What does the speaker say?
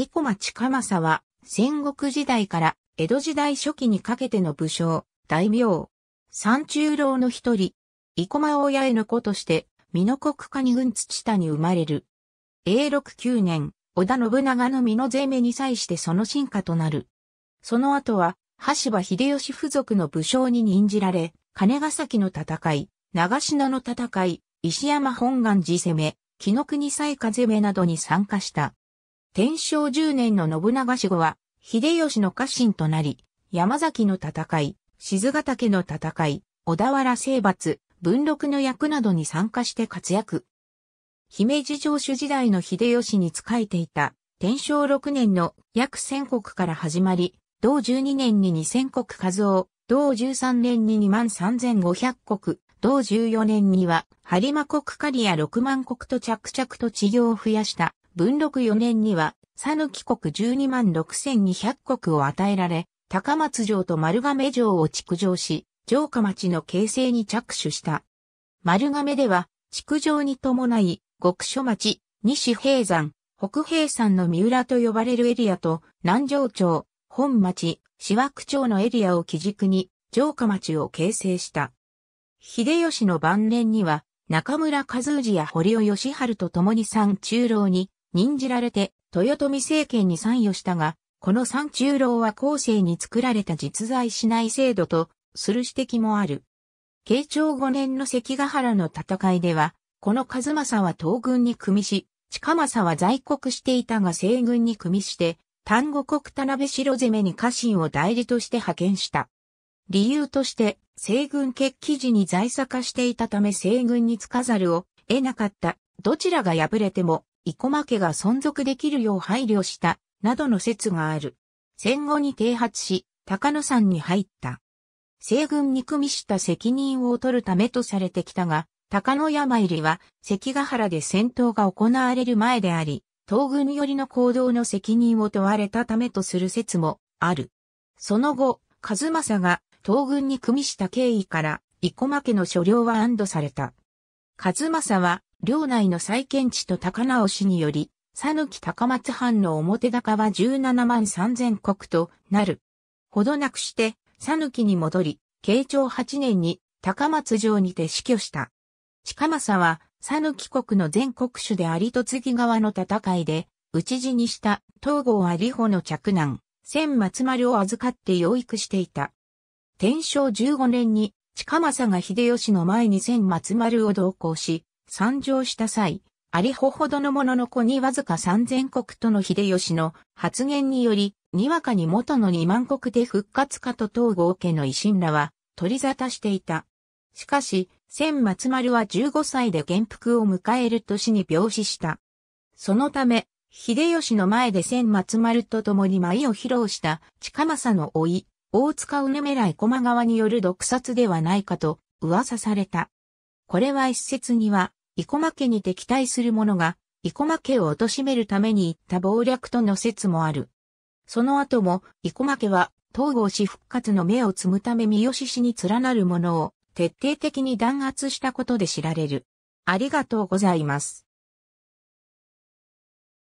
生駒千政は、戦国時代から江戸時代初期にかけての武将、大名、三中郎の一人、生駒親への子として、美濃国に軍土田に生まれる。永禄9年、織田信長の美濃攻めに際してその進化となる。その後は、橋場秀吉付属の武将に任じられ、金ヶ崎の戦い、長篠の戦い、石山本願寺攻め、木の国西下攻めなどに参加した。天正10年の信長死後は、秀吉の家臣となり、山崎の戦い、静ヶ岳の戦い、小田原征伐、文禄の役などに参加して活躍。姫路城主時代の秀吉に仕えていた、天正6年の約1000国から始まり、同12年に2000国数を、同13年に2万3500国、同14年には、播磨国狩りや6万国と着々と治療を増やした。文禄4年には、さぬき国12万6200国を与えられ、高松城と丸亀城を築城し、城下町の形成に着手した。丸亀では、築城に伴い、極所町、西平山、北平山の三浦と呼ばれるエリアと、南城町、本町、四枠町のエリアを基軸に、城下町を形成した。秀吉の晩年には、中村和氏や堀尾義春と共に山中郎に任じられて、豊臣政権に参与したが、この三中郎は後世に作られた実在しない制度とする指摘もある。慶長5年の関ヶ原の戦いでは、この数正は東軍に組みし、近政は在国していたが西軍に組みして、丹後国田辺城攻めに家臣を代理として派遣した。理由として、西軍決起時に在坂していたため西軍につかざるを得なかった。どちらが敗れても生駒家が存続できるよう配慮した、などの説がある。戦後に停発し、高野山に入った。西軍に組みした責任を取るためとされてきたが、高野山入りは関ヶ原で戦闘が行われる前であり、東軍寄りの行動の責任を問われたためとする説もある。その後、和正が東軍に組みした経緯から、生駒家の所領は安堵された。和正は領内の再建地と高直しにより、佐抜高松藩の表高は17万3000石となる。ほどなくして、佐抜に戻り、慶長8年に高松城にて死去した。近政は、佐抜国の全国主であり戸次側の戦いで、討ち死にした東郷有穂の嫡男、千松丸を預かって養育していた。天正15年に、近政が秀吉の前に千松丸を同行し、参上した際、ありほほどのものの子にわずか三千国との秀吉の発言により、にわかに元の二万国で復活かと東郷家の維新らは取り沙汰していた。しかし、千松丸は15歳で元服を迎える年に病死した。そのため、秀吉の前で千松丸と共に舞を披露した近政のい、大塚うぬめらい駒川による毒殺ではないかと噂された。これは一説には、生駒家に敵対する者が、生駒家を貶めるために行った謀略との説もある。その後も、生駒家は、東郷氏復活の目を積むため三好氏に連なる者を徹底的に弾圧したことで知られる。ありがとうございます。